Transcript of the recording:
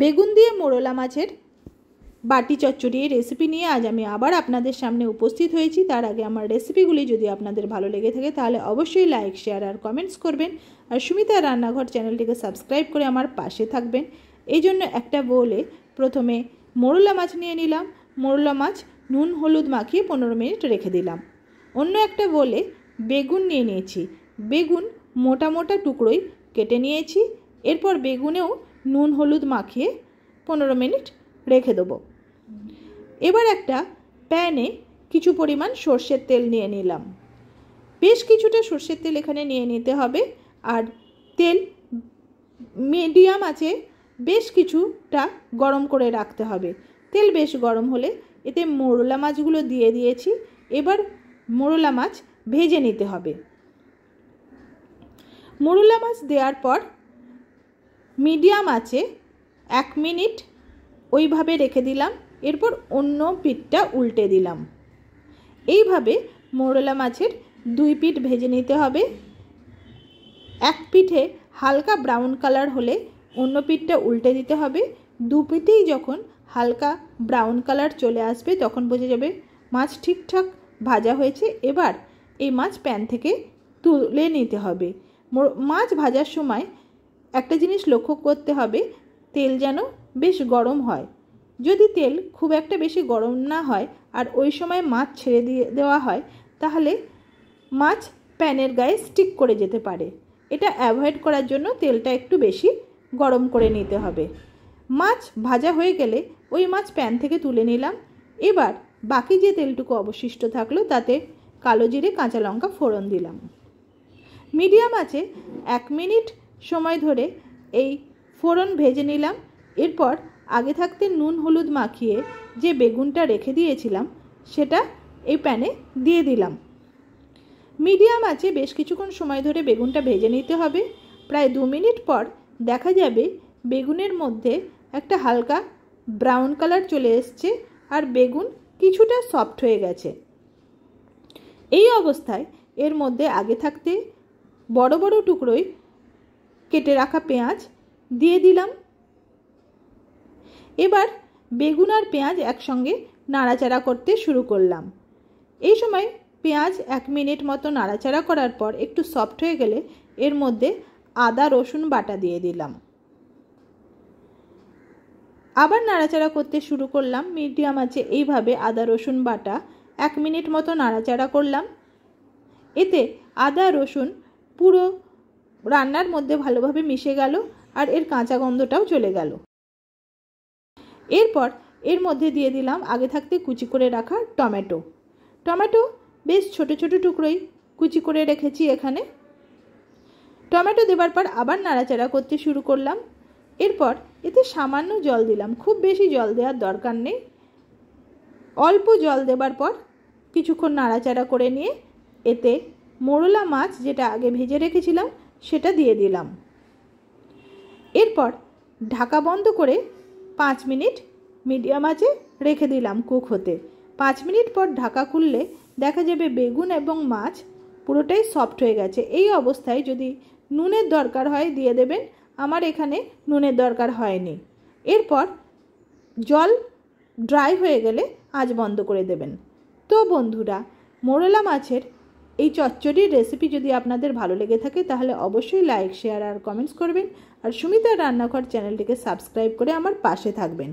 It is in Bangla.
বেগুন দিয়ে মোরলা মাছের বাটি চচ্চড়ির রেসিপি নিয়ে আজ আমি আবার আপনাদের সামনে উপস্থিত হয়েছি তার আগে আমার রেসিপিগুলি যদি আপনাদের ভালো লেগে থাকে তাহলে অবশ্যই লাইক শেয়ার আর কমেন্টস করবেন আর সুমিতা রান্নাঘর চ্যানেলটিকে সাবস্ক্রাইব করে আমার পাশে থাকবেন এই জন্য একটা বলে প্রথমে মোরলা মাছ নিয়ে নিলাম মোরলা মাছ নুন হলুদ মাখিয়ে পনেরো মিনিট রেখে দিলাম অন্য একটা বলে বেগুন নিয়ে নিয়েছি বেগুন মোটা মোটা টুকরোই কেটে নিয়েছি এরপর বেগুনেও নুন হলুদ মাখিয়ে পনেরো মিনিট রেখে দেবো এবার একটা প্যানে কিছু পরিমাণ সর্ষের তেল নিয়ে নিলাম বেশ কিছুটা সর্ষের তেল এখানে নিয়ে নিতে হবে আর তেল মিডিয়াম আছে বেশ কিছুটা গরম করে রাখতে হবে তেল বেশ গরম হলে এতে মোরলা মাছগুলো দিয়ে দিয়েছি এবার মোরলা মাছ ভেজে নিতে হবে মোরলা মাছ দেওয়ার পর মিডিয়াম আছে এক মিনিট ওইভাবে রেখে দিলাম এরপর অন্য পিঠটা উল্টে দিলাম এইভাবে মোরলা মাছের দুই পিঠ ভেজে নিতে হবে এক পিঠে হালকা ব্রাউন কালার হলে অন্য পিঠটা উল্টে দিতে হবে দু পিঠেই যখন হালকা ব্রাউন কালার চলে আসবে তখন বোঝা যাবে মাছ ঠিকঠাক ভাজা হয়েছে এবার এই মাছ প্যান থেকে তুলে নিতে হবে মাছ ভাজার সময় একটা জিনিস লক্ষ্য করতে হবে তেল যেন বেশ গরম হয় যদি তেল খুব একটা বেশি গরম না হয় আর ওই সময় মাছ ছেড়ে দিয়ে দেওয়া হয় তাহলে মাছ প্যানের গায়ে স্টিক করে যেতে পারে এটা অ্যাভয়েড করার জন্য তেলটা একটু বেশি গরম করে নিতে হবে মাছ ভাজা হয়ে গেলে ওই মাছ প্যান থেকে তুলে নিলাম এবার বাকি যে তেলটুকু অবশিষ্ট থাকলো তাতে কালো জিরে কাঁচা লঙ্কা ফোড়ন দিলাম মিডিয়াম আছে এক মিনিট সময় ধরে এই ফোড়ন ভেজে নিলাম এরপর আগে থাকতে নুন হলুদ মাখিয়ে যে বেগুনটা রেখে দিয়েছিলাম সেটা এই প্যানে দিয়ে দিলাম মিডিয়াম আছে বেশ কিছুক্ষণ সময় ধরে বেগুনটা ভেজে নিতে হবে প্রায় দু মিনিট পর দেখা যাবে বেগুনের মধ্যে একটা হালকা ব্রাউন কালার চলে এসছে আর বেগুন কিছুটা সফট হয়ে গেছে এই অবস্থায় এর মধ্যে আগে থাকতে বড় বড় টুকরোয় কেটে রাখা পেঁয়াজ দিয়ে দিলাম এবার বেগুন আর পেঁয়াজ একসঙ্গে নাড়াচাড়া করতে শুরু করলাম এই সময় পেঁয়াজ এক মিনিট মতো নাড়াচাড়া করার পর একটু সফট হয়ে গেলে এর মধ্যে আদা রসুন বাটা দিয়ে দিলাম আবার নাড়াচাড়া করতে শুরু করলাম মিডিয়াম আছে এইভাবে আদা রসুন বাটা এক মিনিট মতো নাড়াচাড়া করলাম এতে আদা রসুন পুরো রান্নার মধ্যে ভালোভাবে মিশে গেল আর এর কাঁচা গন্ধটাও চলে গেল এরপর এর মধ্যে দিয়ে দিলাম আগে থাকতে কুচি করে রাখা টমেটো টমেটো বেশ ছোট ছোট টুকরোই কুচি করে রেখেছি এখানে টমেটো দেবার পর আবার নাড়াচাড়া করতে শুরু করলাম এরপর এতে সামান্য জল দিলাম খুব বেশি জল দেওয়ার দরকার নেই অল্প জল দেবার পর কিছুক্ষণ নাড়াচাড়া করে নিয়ে এতে মোরলা মাছ যেটা আগে ভেজে রেখেছিলাম সেটা দিয়ে দিলাম এরপর ঢাকা বন্ধ করে পাঁচ মিনিট মিডিয়াম আঁচে রেখে দিলাম কুক হতে পাঁচ মিনিট পর ঢাকা খুললে দেখা যাবে বেগুন এবং মাছ পুরোটাই সফট হয়ে গেছে এই অবস্থায় যদি নুনের দরকার হয় দিয়ে দেবেন আমার এখানে নুনের দরকার হয়নি এরপর জল ড্রাই হয়ে গেলে আজ বন্ধ করে দেবেন তো বন্ধুরা মোরলা মাছের এই চচ্চড়ির রেসিপি যদি আপনাদের ভালো লেগে থাকে তাহলে অবশ্যই লাইক শেয়ার আর কমেন্টস করবেন আর সুমিতার রান্নাঘর চ্যানেলটিকে সাবস্ক্রাইব করে আমার পাশে থাকবেন